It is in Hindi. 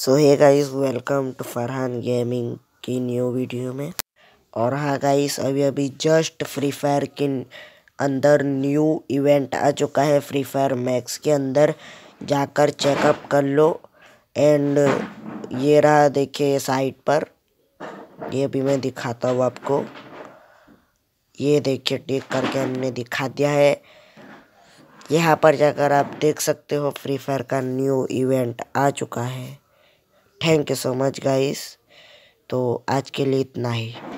so hi guys welcome to Farhan gaming की न्यू वीडियो में और हाँ गाइस अभी अभी जस्ट फ्री फायर के अंदर न्यू इवेंट आ चुका है फ्री फायर मैक्स के अंदर जाकर चेकअप कर लो एंड ये रहा देखिए साइट पर ये भी मैं दिखाता हूँ आपको ये देखिए टिक करके हमने दिखा दिया है यहाँ पर जाकर आप देख सकते हो फ्री फायर का न्यू इवेंट आ चुका है thank you so much guys तो आज के लिए इतना ही